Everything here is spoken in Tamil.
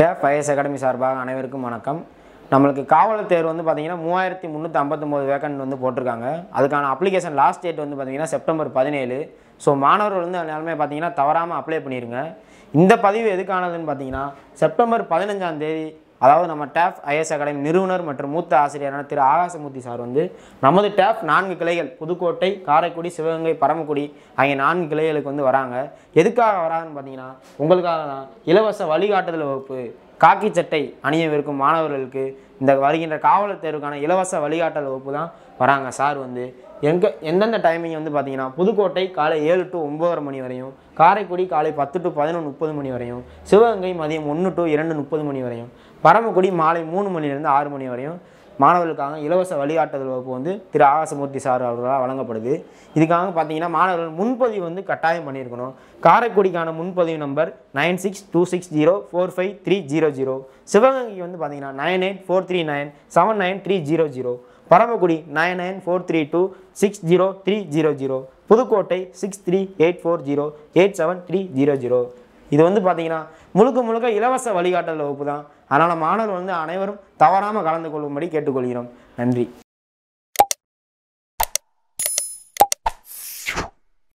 டேஃப் ஐஎஸ் அகாடமி சார்பாக அனைவருக்கும் வணக்கம் நம்மளுக்கு காவல் தேர்வு வந்து பார்த்தீங்கன்னா மூவாயிரத்தி முந்நூற்றி ஐம்பத்தொம்போது வேக்கன்ட் வந்து போட்டிருக்காங்க அதுக்கான அப்ளிகேஷன் லாஸ்ட் டேட் வந்து பார்த்திங்கன்னா செப்டம்பர் பதினேழு ஸோ மாணவர்கள் வந்து நிலைமை பார்த்திங்கன்னா தவறாமல் அப்ளை பண்ணிடுங்க இந்த பதிவு எதுக்கானதுன்னு பார்த்தீங்கன்னா செப்டம்பர் பதினஞ்சாம் தேதி அதாவது நம்ம டேப் ஐஎஸ் அகாடமி நிறுவனர் மற்றும் மூத்த ஆசிரியரான திரு ஆகாசமூர்த்தி சார் வந்து நமது டேப் நான்கு கிளைகள் புதுக்கோட்டை காரைக்குடி சிவகங்கை பரமக்குடி ஆகிய நான்கு கிளைகளுக்கு வந்து வராங்க எதுக்காக வராங்கன்னு பார்த்தீங்கன்னா உங்களுக்காக தான் இலவச வழிகாட்டுதல் வகுப்பு காக்கி சட்டை அணியவிருக்கும் மாணவர்களுக்கு இந்த வருகின்ற காவலர் தேர்வுக்கான இலவச வழிகாட்டல் வகுப்பு தான் வராங்க சார் வந்து எங்கே எந்தெந்த டைமிங் வந்து பார்த்தீங்கன்னா புதுக்கோட்டை காலை ஏழு டு ஒம்பதரை மணி வரையும் காரைக்குடி காலை பத்து டு பதினொன்று முப்பது மணி வரையும் சிவகங்கை மதியம் ஒன்று டு இரண்டு முப்பது மணி வரையும் பரமக்குடி மாலை மூணு மணிலேருந்து ஆறு மணி வரையும் மாணவர்களுக்காக இலவச வழிகாட்டுதல் வகுப்பு வந்து திரு ஆகாசமூர்த்தி சார் அவர்களால் வழங்கப்படுது இதுக்காக பார்த்தீங்கன்னா மாணவர்கள் முன்பதிவு வந்து கட்டாயம் பண்ணியிருக்கணும் காரைக்குடிக்கான முன்பதிவு number nine six two six zero four five three zero zero சிவகங்கைக்கு வந்து பார்த்தீங்கன்னா nine eight four three nine seven nine three zero zero Paramakudi nine nine four three two six zero three zero zero Pudukkottai six three eight four zero eight seven three zero zero இது வந்து பார்த்தீங்கன்னா முழுக்க முழுக்க இலவச வழிகாட்டல் வகுப்பு தான் அதனால் மாணவர் வந்து அனைவரும் தவறாமல் கலந்து கொள்ளும்படி கேட்டுக்கொள்கிறோம் நன்றி